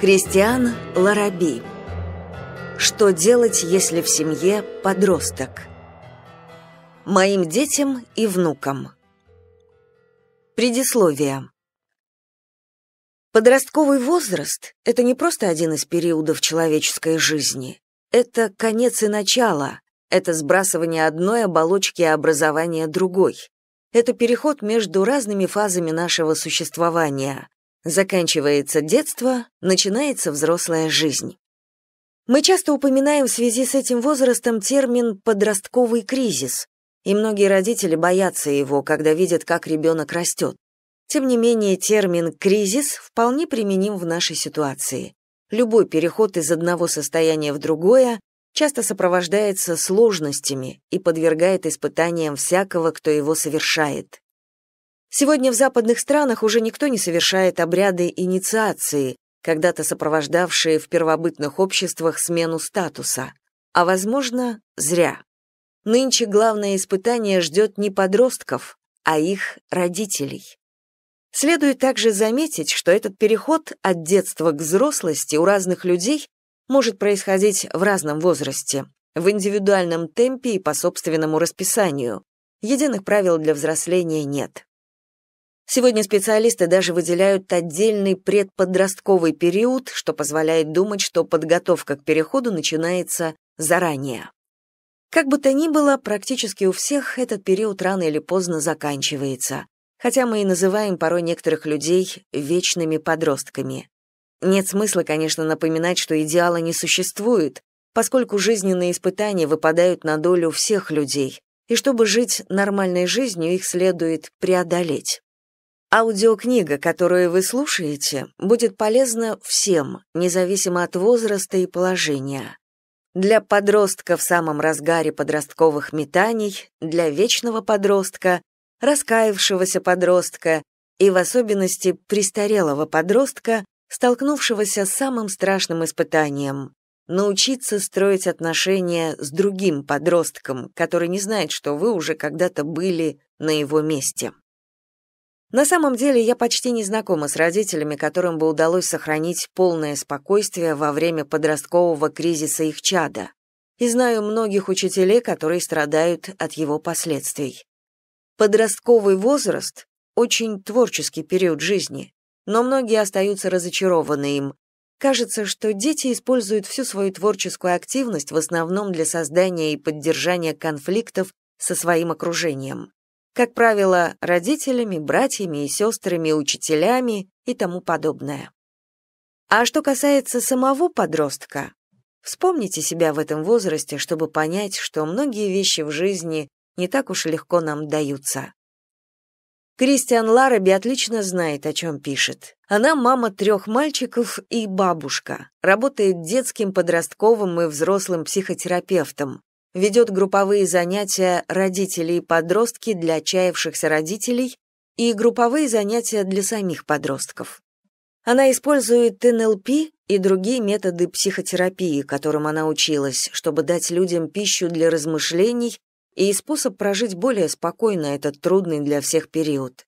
Кристиан Лараби Что делать, если в семье подросток? Моим детям и внукам Предисловие Подростковый возраст — это не просто один из периодов человеческой жизни. Это конец и начало, это сбрасывание одной оболочки и образование другой. Это переход между разными фазами нашего существования. Заканчивается детство, начинается взрослая жизнь. Мы часто упоминаем в связи с этим возрастом термин «подростковый кризис», и многие родители боятся его, когда видят, как ребенок растет. Тем не менее, термин «кризис» вполне применим в нашей ситуации. Любой переход из одного состояния в другое часто сопровождается сложностями и подвергает испытаниям всякого, кто его совершает. Сегодня в западных странах уже никто не совершает обряды инициации, когда-то сопровождавшие в первобытных обществах смену статуса. А, возможно, зря. Нынче главное испытание ждет не подростков, а их родителей. Следует также заметить, что этот переход от детства к взрослости у разных людей может происходить в разном возрасте, в индивидуальном темпе и по собственному расписанию. Единых правил для взросления нет. Сегодня специалисты даже выделяют отдельный предподростковый период, что позволяет думать, что подготовка к переходу начинается заранее. Как бы то ни было, практически у всех этот период рано или поздно заканчивается хотя мы и называем порой некоторых людей вечными подростками. Нет смысла, конечно, напоминать, что идеала не существует, поскольку жизненные испытания выпадают на долю всех людей, и чтобы жить нормальной жизнью, их следует преодолеть. Аудиокнига, которую вы слушаете, будет полезна всем, независимо от возраста и положения. Для подростка в самом разгаре подростковых метаний, для вечного подростка, раскаявшегося подростка и в особенности престарелого подростка, столкнувшегося с самым страшным испытанием — научиться строить отношения с другим подростком, который не знает, что вы уже когда-то были на его месте. На самом деле я почти не знакома с родителями, которым бы удалось сохранить полное спокойствие во время подросткового кризиса их чада, и знаю многих учителей, которые страдают от его последствий. Подростковый возраст — очень творческий период жизни, но многие остаются разочарованы им. Кажется, что дети используют всю свою творческую активность в основном для создания и поддержания конфликтов со своим окружением. Как правило, родителями, братьями и сестрами, учителями и тому подобное. А что касается самого подростка, вспомните себя в этом возрасте, чтобы понять, что многие вещи в жизни не так уж легко нам даются. Кристиан Лараби отлично знает, о чем пишет. Она мама трех мальчиков и бабушка. Работает детским, подростковым и взрослым психотерапевтом. Ведет групповые занятия родителей и подростки» для отчаявшихся родителей и групповые занятия для самих подростков. Она использует НЛП и другие методы психотерапии, которым она училась, чтобы дать людям пищу для размышлений и способ прожить более спокойно этот трудный для всех период.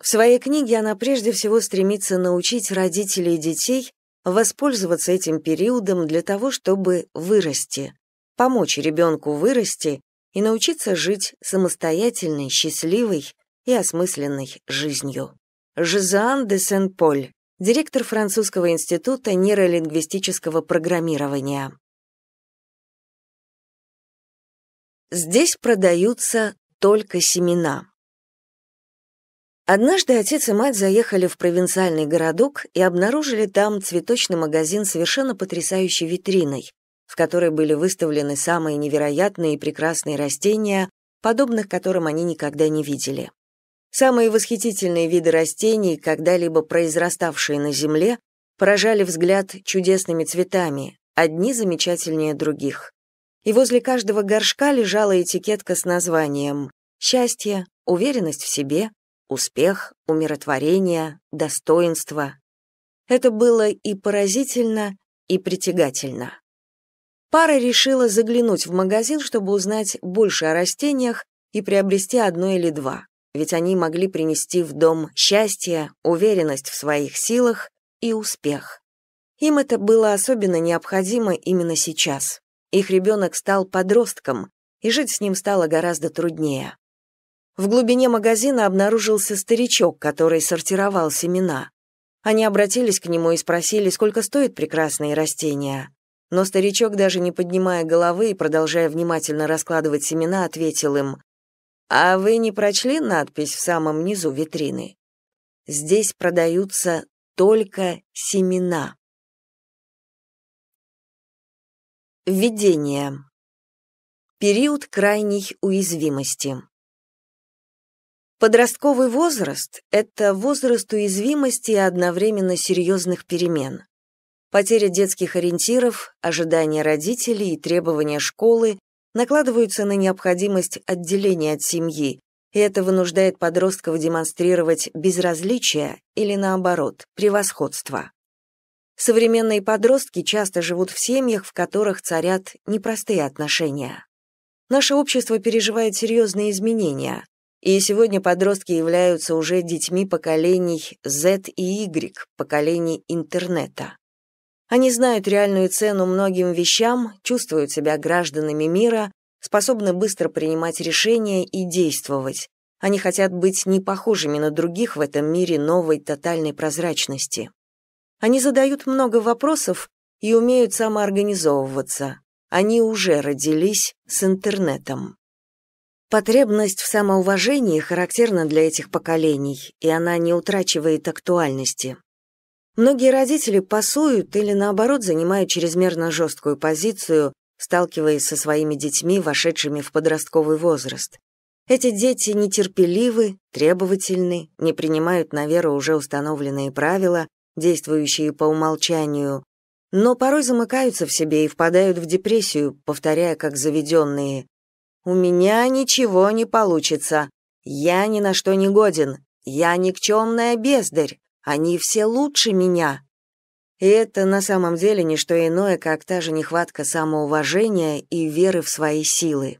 В своей книге она прежде всего стремится научить родителей и детей воспользоваться этим периодом для того, чтобы вырасти, помочь ребенку вырасти и научиться жить самостоятельной, счастливой и осмысленной жизнью. Жизан де Сен-Поль, директор Французского института нейролингвистического программирования. Здесь продаются только семена. Однажды отец и мать заехали в провинциальный городок и обнаружили там цветочный магазин с совершенно потрясающей витриной, в которой были выставлены самые невероятные и прекрасные растения, подобных которым они никогда не видели. Самые восхитительные виды растений, когда-либо произраставшие на земле, поражали взгляд чудесными цветами, одни замечательнее других и возле каждого горшка лежала этикетка с названием «Счастье», «Уверенность в себе», «Успех», «Умиротворение», «Достоинство». Это было и поразительно, и притягательно. Пара решила заглянуть в магазин, чтобы узнать больше о растениях и приобрести одно или два, ведь они могли принести в дом счастье, уверенность в своих силах и успех. Им это было особенно необходимо именно сейчас. Их ребенок стал подростком, и жить с ним стало гораздо труднее. В глубине магазина обнаружился старичок, который сортировал семена. Они обратились к нему и спросили, сколько стоят прекрасные растения. Но старичок, даже не поднимая головы и продолжая внимательно раскладывать семена, ответил им, «А вы не прочли надпись в самом низу витрины? Здесь продаются только семена». Введение. Период крайней уязвимости. Подростковый возраст – это возраст уязвимости и одновременно серьезных перемен. Потеря детских ориентиров, ожидания родителей и требования школы накладываются на необходимость отделения от семьи, и это вынуждает подростков демонстрировать безразличие или, наоборот, превосходство. Современные подростки часто живут в семьях, в которых царят непростые отношения. Наше общество переживает серьезные изменения, и сегодня подростки являются уже детьми поколений Z и Y, поколений интернета. Они знают реальную цену многим вещам, чувствуют себя гражданами мира, способны быстро принимать решения и действовать. Они хотят быть не похожими на других в этом мире новой тотальной прозрачности. Они задают много вопросов и умеют самоорганизовываться. Они уже родились с интернетом. Потребность в самоуважении характерна для этих поколений, и она не утрачивает актуальности. Многие родители пасуют или, наоборот, занимают чрезмерно жесткую позицию, сталкиваясь со своими детьми, вошедшими в подростковый возраст. Эти дети нетерпеливы, требовательны, не принимают на веру уже установленные правила, действующие по умолчанию, но порой замыкаются в себе и впадают в депрессию, повторяя как заведенные. «У меня ничего не получится. Я ни на что не годен. Я никчемная бездарь. Они все лучше меня». И это на самом деле не что иное, как та же нехватка самоуважения и веры в свои силы.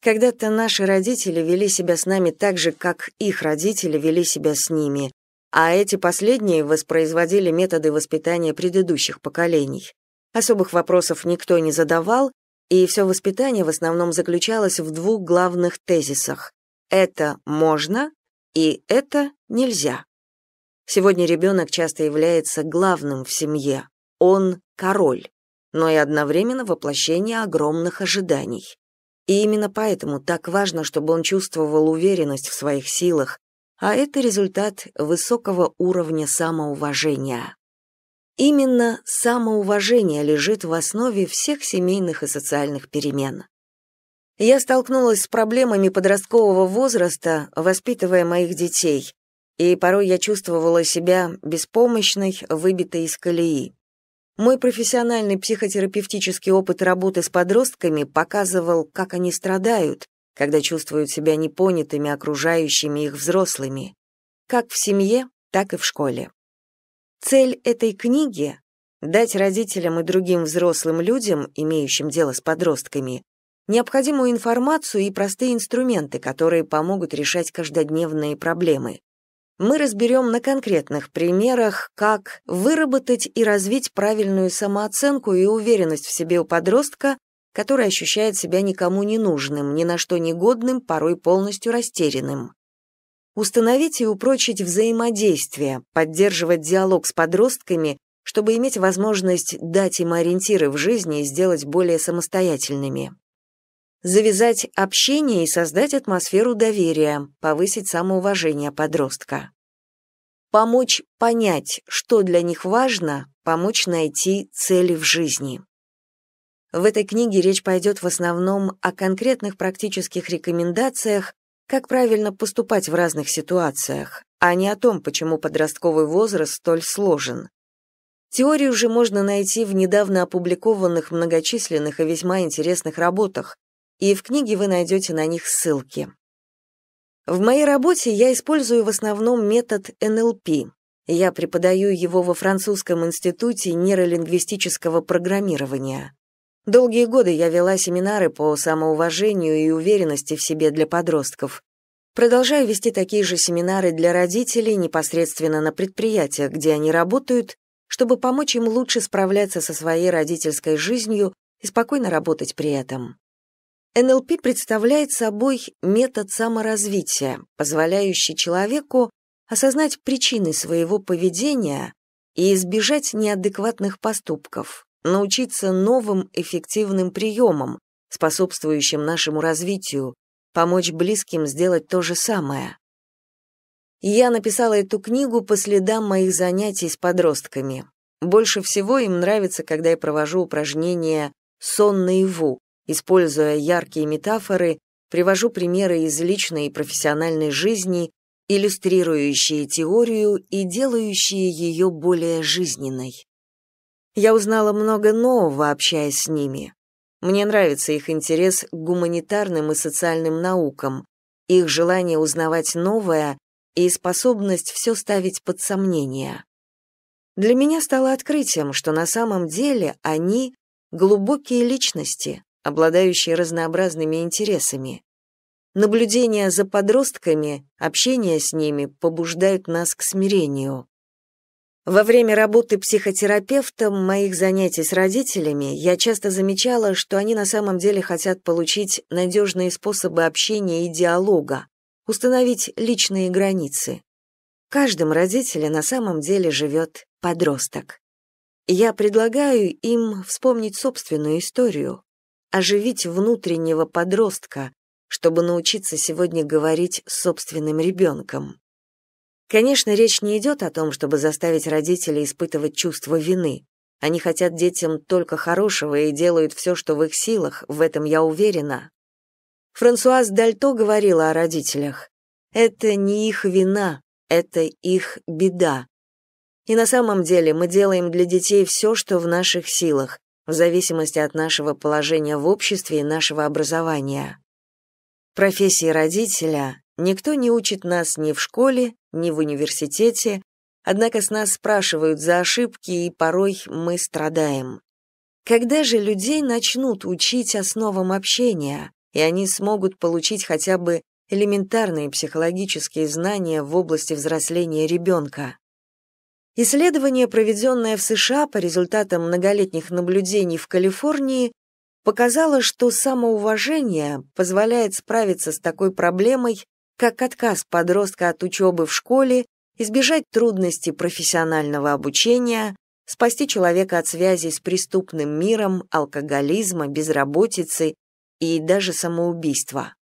Когда-то наши родители вели себя с нами так же, как их родители вели себя с ними, а эти последние воспроизводили методы воспитания предыдущих поколений. Особых вопросов никто не задавал, и все воспитание в основном заключалось в двух главных тезисах «это можно» и «это нельзя». Сегодня ребенок часто является главным в семье, он – король, но и одновременно воплощение огромных ожиданий. И именно поэтому так важно, чтобы он чувствовал уверенность в своих силах, а это результат высокого уровня самоуважения. Именно самоуважение лежит в основе всех семейных и социальных перемен. Я столкнулась с проблемами подросткового возраста, воспитывая моих детей, и порой я чувствовала себя беспомощной, выбитой из колеи. Мой профессиональный психотерапевтический опыт работы с подростками показывал, как они страдают, когда чувствуют себя непонятыми окружающими их взрослыми, как в семье, так и в школе. Цель этой книги — дать родителям и другим взрослым людям, имеющим дело с подростками, необходимую информацию и простые инструменты, которые помогут решать каждодневные проблемы. Мы разберем на конкретных примерах, как выработать и развить правильную самооценку и уверенность в себе у подростка, который ощущает себя никому не нужным, ни на что не годным, порой полностью растерянным. Установить и упрочить взаимодействие, поддерживать диалог с подростками, чтобы иметь возможность дать им ориентиры в жизни и сделать более самостоятельными. Завязать общение и создать атмосферу доверия, повысить самоуважение подростка. Помочь понять, что для них важно, помочь найти цели в жизни. В этой книге речь пойдет в основном о конкретных практических рекомендациях, как правильно поступать в разных ситуациях, а не о том, почему подростковый возраст столь сложен. Теорию уже можно найти в недавно опубликованных многочисленных и весьма интересных работах, и в книге вы найдете на них ссылки. В моей работе я использую в основном метод НЛП. Я преподаю его во Французском институте нейролингвистического программирования. Долгие годы я вела семинары по самоуважению и уверенности в себе для подростков. Продолжаю вести такие же семинары для родителей непосредственно на предприятиях, где они работают, чтобы помочь им лучше справляться со своей родительской жизнью и спокойно работать при этом. НЛП представляет собой метод саморазвития, позволяющий человеку осознать причины своего поведения и избежать неадекватных поступков научиться новым эффективным приемам, способствующим нашему развитию, помочь близким сделать то же самое. Я написала эту книгу по следам моих занятий с подростками. Больше всего им нравится, когда я провожу упражнения «сон наяву», используя яркие метафоры, привожу примеры из личной и профессиональной жизни, иллюстрирующие теорию и делающие ее более жизненной. Я узнала много нового, общаясь с ними. Мне нравится их интерес к гуманитарным и социальным наукам, их желание узнавать новое и способность все ставить под сомнение. Для меня стало открытием, что на самом деле они — глубокие личности, обладающие разнообразными интересами. Наблюдение за подростками, общение с ними побуждают нас к смирению. Во время работы психотерапевтом моих занятий с родителями я часто замечала, что они на самом деле хотят получить надежные способы общения и диалога, установить личные границы. В каждом на самом деле живет подросток. Я предлагаю им вспомнить собственную историю, оживить внутреннего подростка, чтобы научиться сегодня говорить с собственным ребенком. Конечно, речь не идет о том, чтобы заставить родителей испытывать чувство вины. Они хотят детям только хорошего и делают все, что в их силах, в этом я уверена. Франсуаз Дальто говорила о родителях. Это не их вина, это их беда. И на самом деле мы делаем для детей все, что в наших силах, в зависимости от нашего положения в обществе и нашего образования. Профессии родителя Никто не учит нас ни в школе, ни в университете, однако с нас спрашивают за ошибки, и порой мы страдаем. Когда же людей начнут учить основам общения, и они смогут получить хотя бы элементарные психологические знания в области взросления ребенка? Исследование, проведенное в США по результатам многолетних наблюдений в Калифорнии, показало, что самоуважение позволяет справиться с такой проблемой, как отказ подростка от учебы в школе, избежать трудностей профессионального обучения, спасти человека от связи с преступным миром, алкоголизма, безработицы и даже самоубийства.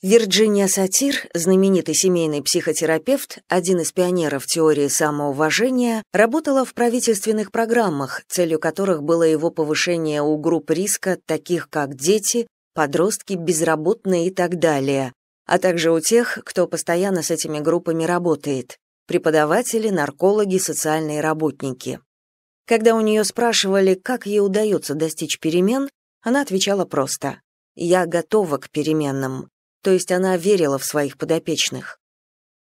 Вирджиния Сатир, знаменитый семейный психотерапевт, один из пионеров теории самоуважения, работала в правительственных программах, целью которых было его повышение у групп риска, таких как дети, подростки, безработные и так далее, а также у тех, кто постоянно с этими группами работает – преподаватели, наркологи, социальные работники. Когда у нее спрашивали, как ей удается достичь перемен, она отвечала просто «Я готова к переменам», то есть она верила в своих подопечных.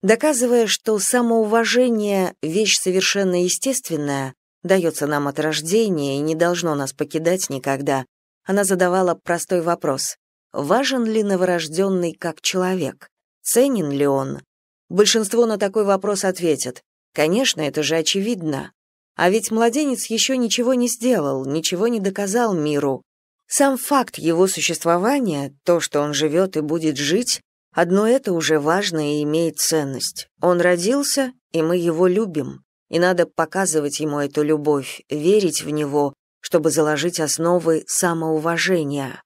Доказывая, что самоуважение – вещь совершенно естественная, дается нам от рождения и не должно нас покидать никогда, она задавала простой вопрос Важен ли новорожденный как человек? Ценен ли он? Большинство на такой вопрос ответят. Конечно, это же очевидно. А ведь младенец еще ничего не сделал, ничего не доказал миру. Сам факт его существования, то, что он живет и будет жить, одно это уже важно и имеет ценность. Он родился, и мы его любим. И надо показывать ему эту любовь, верить в него, чтобы заложить основы самоуважения.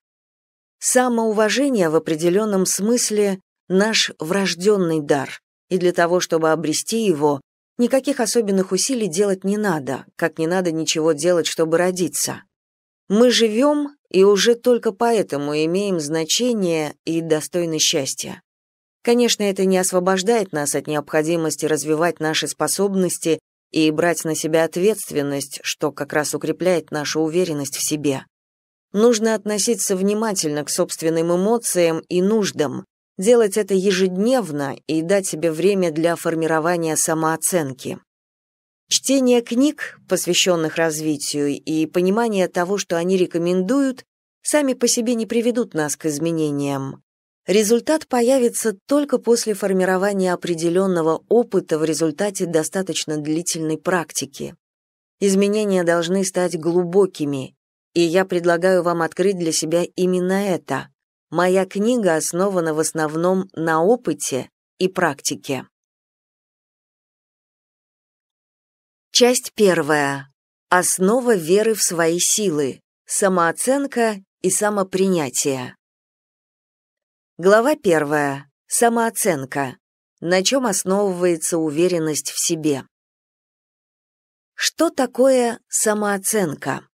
Самоуважение в определенном смысле – наш врожденный дар, и для того, чтобы обрести его, никаких особенных усилий делать не надо, как не надо ничего делать, чтобы родиться. Мы живем и уже только поэтому имеем значение и достойны счастья. Конечно, это не освобождает нас от необходимости развивать наши способности и брать на себя ответственность, что как раз укрепляет нашу уверенность в себе. Нужно относиться внимательно к собственным эмоциям и нуждам, делать это ежедневно и дать себе время для формирования самооценки. Чтение книг, посвященных развитию, и понимание того, что они рекомендуют, сами по себе не приведут нас к изменениям. Результат появится только после формирования определенного опыта в результате достаточно длительной практики. Изменения должны стать глубокими, и я предлагаю вам открыть для себя именно это. Моя книга основана в основном на опыте и практике. Часть первая. Основа веры в свои силы. Самооценка и самопринятие. Глава первая. Самооценка. На чем основывается уверенность в себе? Что такое самооценка?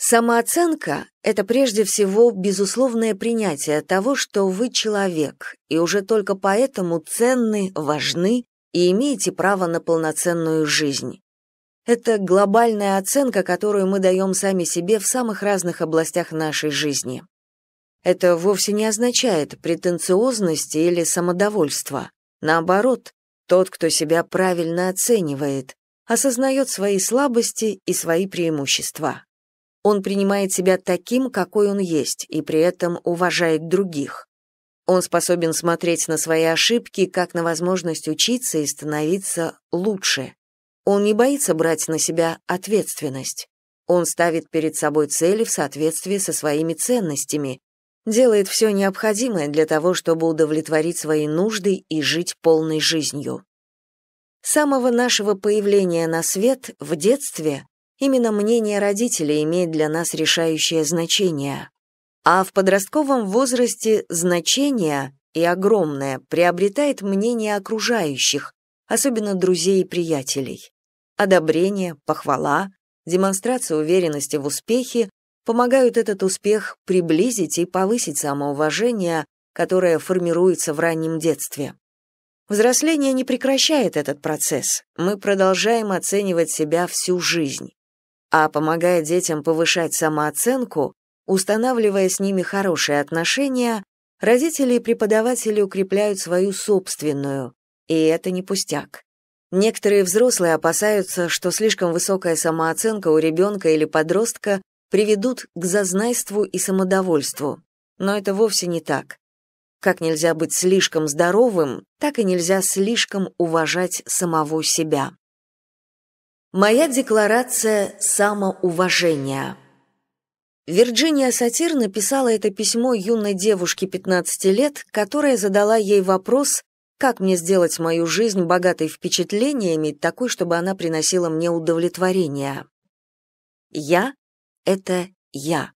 Самооценка — это прежде всего безусловное принятие того, что вы человек, и уже только поэтому ценны, важны и имеете право на полноценную жизнь. Это глобальная оценка, которую мы даем сами себе в самых разных областях нашей жизни. Это вовсе не означает претенциозности или самодовольства. Наоборот, тот, кто себя правильно оценивает, осознает свои слабости и свои преимущества. Он принимает себя таким, какой он есть, и при этом уважает других. Он способен смотреть на свои ошибки, как на возможность учиться и становиться лучше. Он не боится брать на себя ответственность. Он ставит перед собой цели в соответствии со своими ценностями, делает все необходимое для того, чтобы удовлетворить свои нужды и жить полной жизнью. С самого нашего появления на свет в детстве Именно мнение родителей имеет для нас решающее значение. А в подростковом возрасте значение и огромное приобретает мнение окружающих, особенно друзей и приятелей. Одобрение, похвала, демонстрация уверенности в успехе помогают этот успех приблизить и повысить самоуважение, которое формируется в раннем детстве. Взросление не прекращает этот процесс. Мы продолжаем оценивать себя всю жизнь а помогая детям повышать самооценку, устанавливая с ними хорошие отношения, родители и преподаватели укрепляют свою собственную, и это не пустяк. Некоторые взрослые опасаются, что слишком высокая самооценка у ребенка или подростка приведут к зазнайству и самодовольству. Но это вовсе не так. Как нельзя быть слишком здоровым, так и нельзя слишком уважать самого себя. Моя декларация самоуважения. Вирджиния Сатир написала это письмо юной девушке 15 лет, которая задала ей вопрос, как мне сделать мою жизнь богатой впечатлениями, такой, чтобы она приносила мне удовлетворение. Я — это я.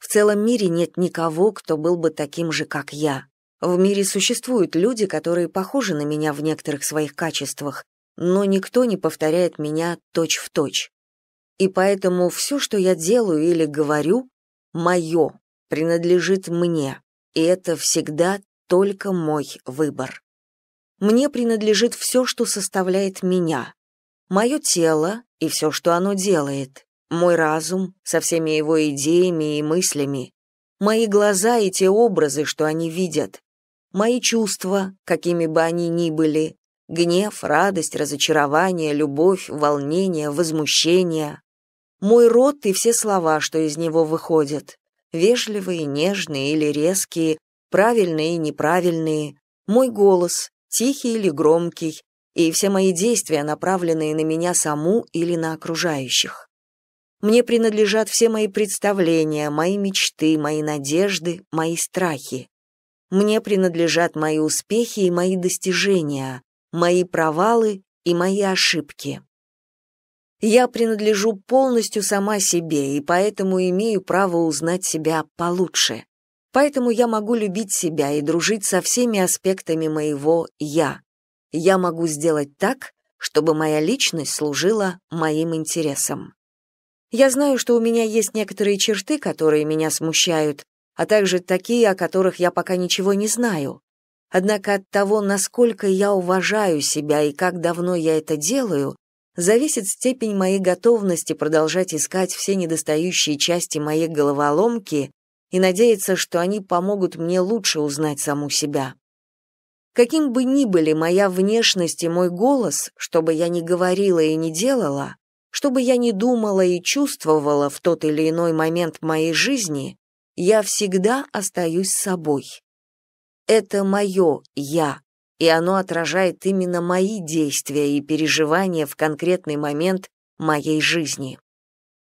В целом мире нет никого, кто был бы таким же, как я. В мире существуют люди, которые похожи на меня в некоторых своих качествах, но никто не повторяет меня точь-в-точь. И поэтому все, что я делаю или говорю, мое, принадлежит мне, и это всегда только мой выбор. Мне принадлежит все, что составляет меня, мое тело и все, что оно делает, мой разум со всеми его идеями и мыслями, мои глаза и те образы, что они видят, мои чувства, какими бы они ни были, Гнев, радость, разочарование, любовь, волнение, возмущение. Мой рот и все слова, что из него выходят. Вежливые, нежные или резкие, правильные и неправильные. Мой голос, тихий или громкий. И все мои действия, направленные на меня саму или на окружающих. Мне принадлежат все мои представления, мои мечты, мои надежды, мои страхи. Мне принадлежат мои успехи и мои достижения мои провалы и мои ошибки. Я принадлежу полностью сама себе и поэтому имею право узнать себя получше. Поэтому я могу любить себя и дружить со всеми аспектами моего «я». Я могу сделать так, чтобы моя личность служила моим интересам. Я знаю, что у меня есть некоторые черты, которые меня смущают, а также такие, о которых я пока ничего не знаю. Однако от того, насколько я уважаю себя и как давно я это делаю, зависит степень моей готовности продолжать искать все недостающие части моей головоломки и надеяться, что они помогут мне лучше узнать саму себя. Каким бы ни были моя внешность и мой голос, что бы я ни говорила и не делала, что бы я ни думала и чувствовала в тот или иной момент моей жизни, я всегда остаюсь собой это мое «я», и оно отражает именно мои действия и переживания в конкретный момент моей жизни.